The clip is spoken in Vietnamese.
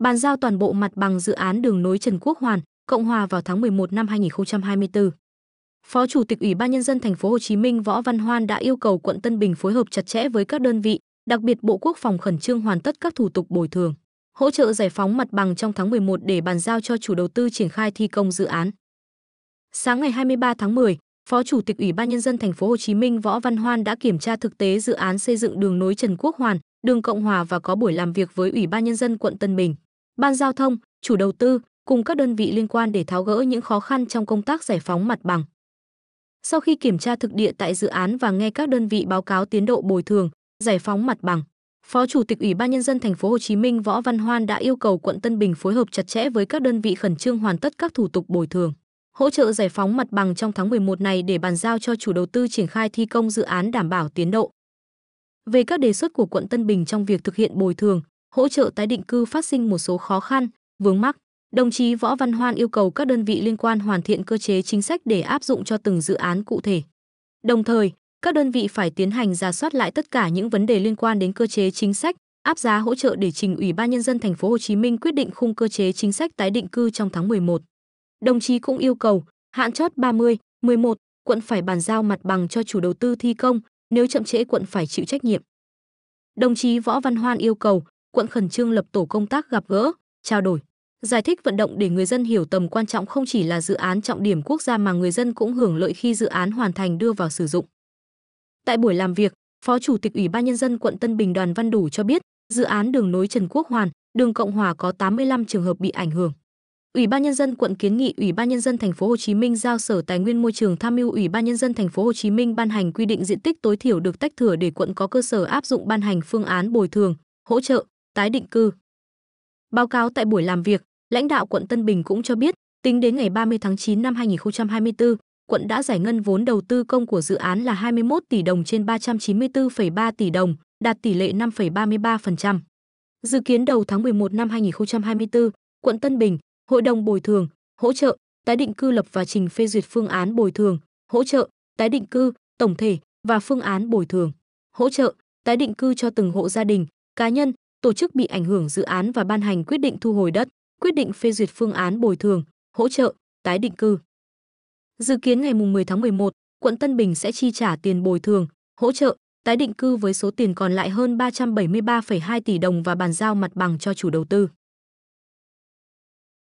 bàn giao toàn bộ mặt bằng dự án đường nối Trần Quốc Hoàn, Cộng Hòa vào tháng 11 năm 2024. Phó Chủ tịch Ủy ban nhân dân thành phố Hồ Chí Minh Võ Văn Hoan đã yêu cầu quận Tân Bình phối hợp chặt chẽ với các đơn vị, đặc biệt Bộ Quốc phòng khẩn trương hoàn tất các thủ tục bồi thường, hỗ trợ giải phóng mặt bằng trong tháng 11 để bàn giao cho chủ đầu tư triển khai thi công dự án. Sáng ngày 23 tháng 10, Phó Chủ tịch Ủy ban nhân dân thành phố Hồ Chí Minh Võ Văn Hoan đã kiểm tra thực tế dự án xây dựng đường nối Trần Quốc Hoàn, đường Cộng Hòa và có buổi làm việc với Ủy ban nhân dân quận Tân Bình ban giao thông, chủ đầu tư cùng các đơn vị liên quan để tháo gỡ những khó khăn trong công tác giải phóng mặt bằng. Sau khi kiểm tra thực địa tại dự án và nghe các đơn vị báo cáo tiến độ bồi thường, giải phóng mặt bằng, Phó Chủ tịch Ủy ban nhân dân thành phố Hồ Chí Minh Võ Văn Hoan đã yêu cầu quận Tân Bình phối hợp chặt chẽ với các đơn vị khẩn trương hoàn tất các thủ tục bồi thường, hỗ trợ giải phóng mặt bằng trong tháng 11 này để bàn giao cho chủ đầu tư triển khai thi công dự án đảm bảo tiến độ. Về các đề xuất của quận Tân Bình trong việc thực hiện bồi thường, hỗ trợ tái định cư phát sinh một số khó khăn, vướng mắc. Đồng chí Võ Văn Hoan yêu cầu các đơn vị liên quan hoàn thiện cơ chế chính sách để áp dụng cho từng dự án cụ thể. Đồng thời, các đơn vị phải tiến hành ra soát lại tất cả những vấn đề liên quan đến cơ chế chính sách, áp giá hỗ trợ để trình Ủy ban nhân dân thành phố Hồ Chí Minh quyết định khung cơ chế chính sách tái định cư trong tháng 11. Đồng chí cũng yêu cầu hạn chót 30, 11 quận phải bàn giao mặt bằng cho chủ đầu tư thi công, nếu chậm trễ quận phải chịu trách nhiệm. Đồng chí Võ Văn Hoan yêu cầu quận khẩn trương lập tổ công tác gặp gỡ, trao đổi, giải thích vận động để người dân hiểu tầm quan trọng không chỉ là dự án trọng điểm quốc gia mà người dân cũng hưởng lợi khi dự án hoàn thành đưa vào sử dụng. Tại buổi làm việc, Phó Chủ tịch Ủy ban Nhân dân quận Tân Bình Đoàn Văn Đủ cho biết, dự án đường nối Trần Quốc Hoàn, đường Cộng Hòa có 85 trường hợp bị ảnh hưởng. Ủy ban nhân dân quận kiến nghị Ủy ban nhân dân thành phố Hồ Chí Minh giao Sở Tài nguyên Môi trường tham mưu Ủy ban nhân dân thành phố Hồ Chí Minh ban hành quy định diện tích tối thiểu được tách thửa để quận có cơ sở áp dụng ban hành phương án bồi thường, hỗ trợ, tái định cư. Báo cáo tại buổi làm việc, lãnh đạo quận Tân Bình cũng cho biết, tính đến ngày 30 tháng 9 năm 2024, quận đã giải ngân vốn đầu tư công của dự án là 21 tỷ đồng trên 394,3 tỷ đồng, đạt tỷ lệ 5,33%. Dự kiến đầu tháng 11 năm 2024, quận Tân Bình, Hội đồng bồi thường, hỗ trợ, tái định cư lập và trình phê duyệt phương án bồi thường, hỗ trợ, tái định cư tổng thể và phương án bồi thường, hỗ trợ, tái định cư cho từng hộ gia đình, cá nhân, tổ chức bị ảnh hưởng dự án và ban hành quyết định thu hồi đất, quyết định phê duyệt phương án bồi thường, hỗ trợ, tái định cư. Dự kiến ngày 10 tháng 11, quận Tân Bình sẽ chi trả tiền bồi thường, hỗ trợ, tái định cư với số tiền còn lại hơn 373,2 tỷ đồng và bàn giao mặt bằng cho chủ đầu tư.